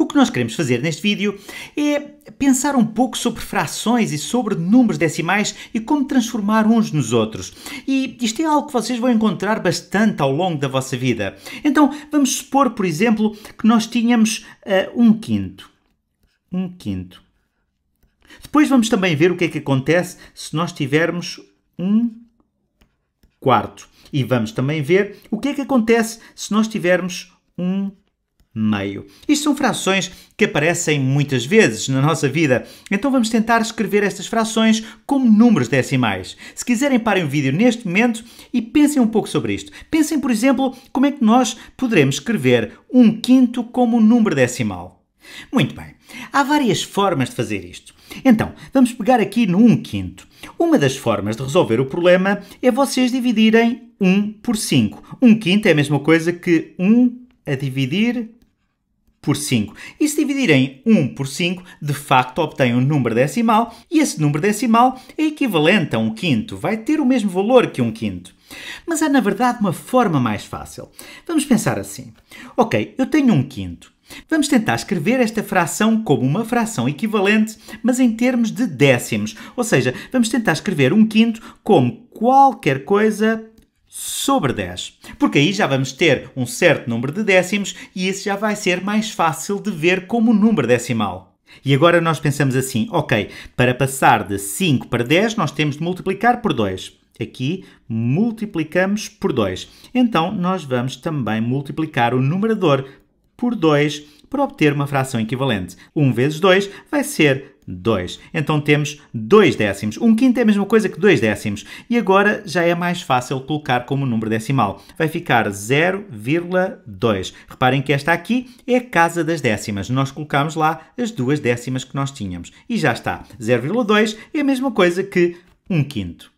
O que nós queremos fazer neste vídeo é pensar um pouco sobre frações e sobre números decimais e como transformar uns nos outros. E isto é algo que vocês vão encontrar bastante ao longo da vossa vida. Então, vamos supor, por exemplo, que nós tínhamos uh, um quinto. Um quinto. Depois vamos também ver o que é que acontece se nós tivermos um quarto. E vamos também ver o que é que acontece se nós tivermos um meio. Isto são frações que aparecem muitas vezes na nossa vida, então vamos tentar escrever estas frações como números decimais. Se quiserem, parem o vídeo neste momento e pensem um pouco sobre isto. Pensem, por exemplo, como é que nós poderemos escrever um quinto como um número decimal. Muito bem, há várias formas de fazer isto. Então, vamos pegar aqui no 1 quinto. Uma das formas de resolver o problema é vocês dividirem 1 por 5. 1 quinto é a mesma coisa que 1 a dividir por 5. E se dividirem 1 por 5, de facto obtêm um número decimal e esse número decimal é equivalente a um quinto, vai ter o mesmo valor que um quinto. Mas há na verdade uma forma mais fácil. Vamos pensar assim: ok, eu tenho um quinto. Vamos tentar escrever esta fração como uma fração equivalente, mas em termos de décimos. Ou seja, vamos tentar escrever um quinto como qualquer coisa sobre 10. Porque aí já vamos ter um certo número de décimos e isso já vai ser mais fácil de ver como número decimal. E agora nós pensamos assim, ok, para passar de 5 para 10 nós temos de multiplicar por 2. Aqui multiplicamos por 2. Então nós vamos também multiplicar o numerador por 2 para obter uma fração equivalente. 1 vezes 2 vai ser 2. Então temos 2 décimos. Um quinto é a mesma coisa que 2 décimos. E agora já é mais fácil colocar como número decimal. Vai ficar 0,2. Reparem que esta aqui é a casa das décimas. Nós colocamos lá as duas décimas que nós tínhamos. E já está. 0,2 é a mesma coisa que 1 um quinto.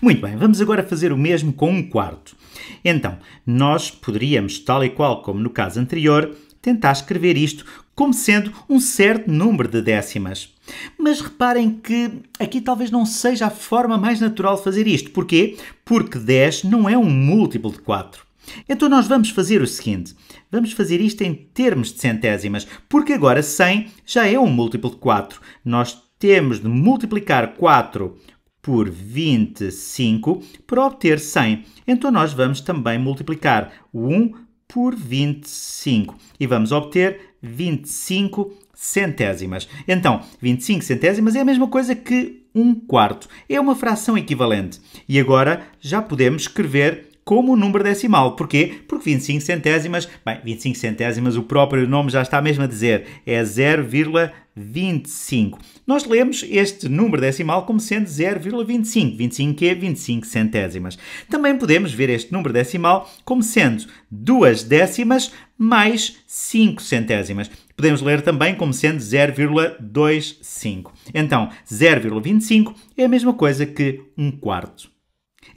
Muito bem, vamos agora fazer o mesmo com um quarto. Então, nós poderíamos, tal e qual como no caso anterior, tentar escrever isto como sendo um certo número de décimas. Mas reparem que aqui talvez não seja a forma mais natural de fazer isto. Porquê? Porque 10 não é um múltiplo de 4. Então nós vamos fazer o seguinte. Vamos fazer isto em termos de centésimas, porque agora 100 já é um múltiplo de 4. Nós temos de multiplicar 4 por 25 para obter 100. Então nós vamos também multiplicar o 1 por 25 e vamos obter 25 centésimas. Então, 25 centésimas é a mesma coisa que um quarto. É uma fração equivalente. E agora já podemos escrever como número decimal. Porquê? Porque 25 centésimas, bem, 25 centésimas, o próprio nome já está mesmo a dizer, é 0,25. Nós lemos este número decimal como sendo 0,25. 25 é 25 centésimas. Também podemos ver este número decimal como sendo duas décimas mais 5 centésimas. Podemos ler também como sendo 0,25. Então, 0,25 é a mesma coisa que um quarto.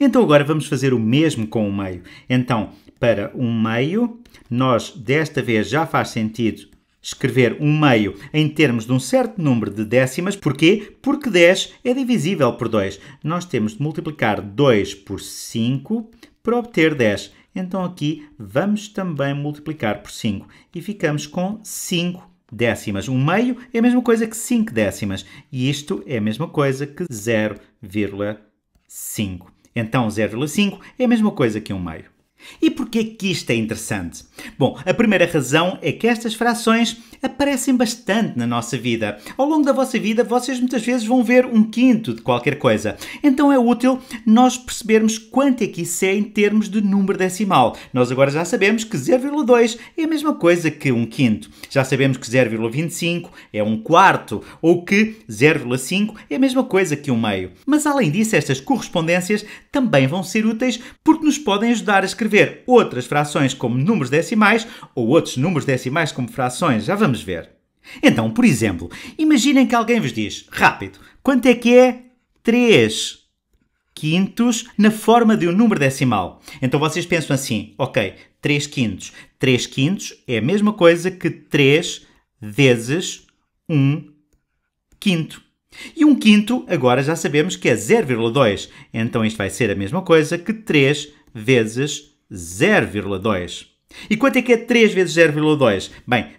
Então agora vamos fazer o mesmo com o meio. Então, para um meio, nós desta vez já faz sentido escrever um meio em termos de um certo número de décimas. Porquê? Porque 10 é divisível por 2. Nós temos de multiplicar 2 por 5 para obter 10. Então aqui vamos também multiplicar por 5 e ficamos com 5 décimas. Um meio é a mesma coisa que 5 décimas e isto é a mesma coisa que 0,5. Então 0,5 é a mesma coisa que 1 meio. E porquê que isto é interessante? Bom, a primeira razão é que estas frações aparecem bastante na nossa vida. Ao longo da vossa vida, vocês muitas vezes vão ver um quinto de qualquer coisa. Então é útil nós percebermos quanto é que isso é em termos de número decimal. Nós agora já sabemos que 0,2 é a mesma coisa que um quinto. Já sabemos que 0,25 é um quarto ou que 0,5 é a mesma coisa que um meio. Mas além disso, estas correspondências também vão ser úteis porque nos podem ajudar a escrever outras frações como números decimais ou outros números decimais como frações. Já vamos Vamos ver. Então, por exemplo, imaginem que alguém vos diz, rápido, quanto é que é 3 quintos na forma de um número decimal? Então vocês pensam assim, ok, 3 quintos. 3 quintos é a mesma coisa que 3 vezes 1 quinto. E 1 quinto, agora já sabemos que é 0,2. Então isto vai ser a mesma coisa que 3 vezes 0,2. E quanto é que é 3 vezes 0,2? Bem,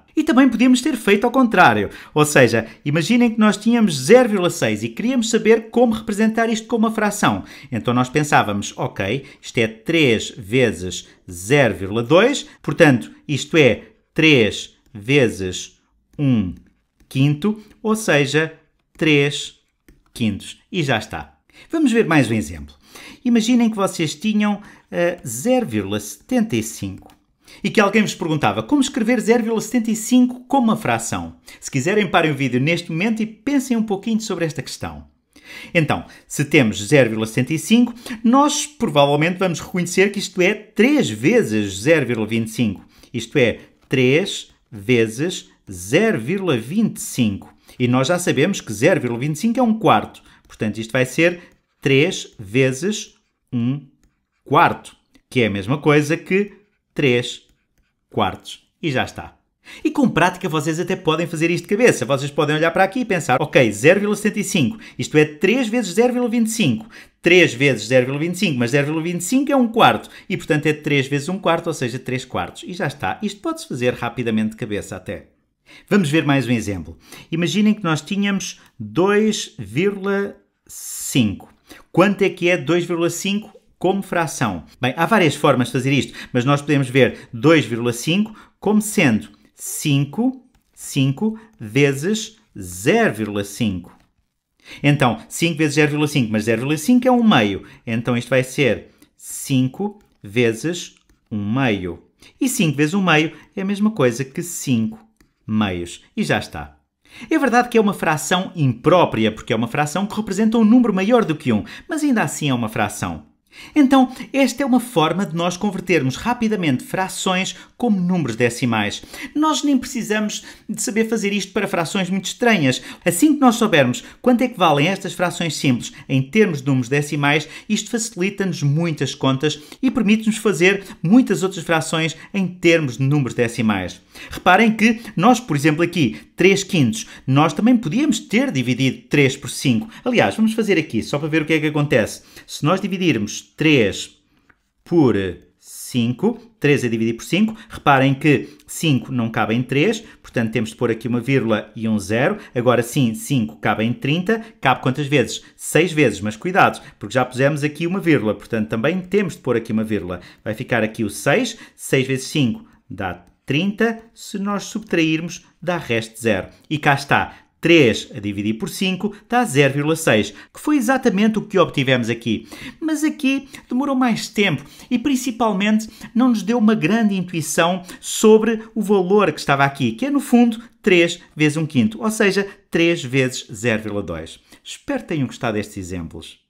E também podíamos ter feito ao contrário. Ou seja, imaginem que nós tínhamos 0,6 e queríamos saber como representar isto como uma fração. Então nós pensávamos, ok, isto é 3 vezes 0,2, portanto, isto é 3 vezes 1 quinto, ou seja, 3 quintos. E já está. Vamos ver mais um exemplo. Imaginem que vocês tinham uh, eh, 0,75 e que alguém vos perguntava como escrever 0,75 como uma fração. Se quiserem, parem o vídeo neste momento e pensem um pouquinho sobre esta questão. Então, se temos 0,75, nós provavelmente vamos reconhecer que isto é 3 vezes 0,25. Isto é 3 vezes 0,25. E nós já sabemos que 0,25 é um quarto. Portanto, isto vai ser 3 vezes 1 quarto, que é a mesma coisa que 3 quartos. E já está. E com prática vocês até podem fazer isto de cabeça. Vocês podem olhar para aqui e pensar, ok, 0,75, isto é 3 vezes 0,25. 3 vezes 0,25, mas 0,25 é 1 quarto. E portanto é 3 vezes 1 quarto, ou seja, 3 quartos. E já está. Isto pode-se fazer rapidamente de cabeça até. Vamos ver mais um exemplo. Imaginem que nós tínhamos 2,5. Quanto é que é 2,5 como fração. Bem, há várias formas de fazer isto, mas nós podemos ver 2,5 como sendo 5, 5 vezes 0,5. Então, 5 vezes 0,5, mas 0,5 é 1 meio. Então, isto vai ser 5 vezes 1 meio. E 5 vezes 1 meio é a mesma coisa que 5 meios. E já está. É verdade que é uma fração imprópria, porque é uma fração que representa um número maior do que 1, mas ainda assim é uma fração. Então, esta é uma forma de nós convertermos rapidamente frações como números decimais. Nós nem precisamos de saber fazer isto para frações muito estranhas. Assim que nós soubermos quanto é que valem estas frações simples em termos de números decimais, isto facilita-nos muitas contas e permite-nos fazer muitas outras frações em termos de números decimais. Reparem que nós, por exemplo, aqui 3 quintos. Nós também podíamos ter dividido 3 por 5. Aliás, vamos fazer aqui, só para ver o que é que acontece. Se nós dividirmos 3 por 5, 3 a dividir por 5, reparem que 5 não cabe em 3, portanto temos de pôr aqui uma vírgula e um zero. Agora sim, 5 cabe em 30, cabe quantas vezes? 6 vezes, mas cuidados, porque já pusemos aqui uma vírgula, portanto também temos de pôr aqui uma vírgula. Vai ficar aqui o 6, 6 vezes 5 dá 30 se nós subtrairmos dá resto zero. E cá está, 3 a dividir por 5 dá 0,6, que foi exatamente o que obtivemos aqui. Mas aqui demorou mais tempo e principalmente não nos deu uma grande intuição sobre o valor que estava aqui, que é no fundo 3 vezes 1 quinto, ou seja, 3 vezes 0,2. Espero que tenham gostado destes exemplos.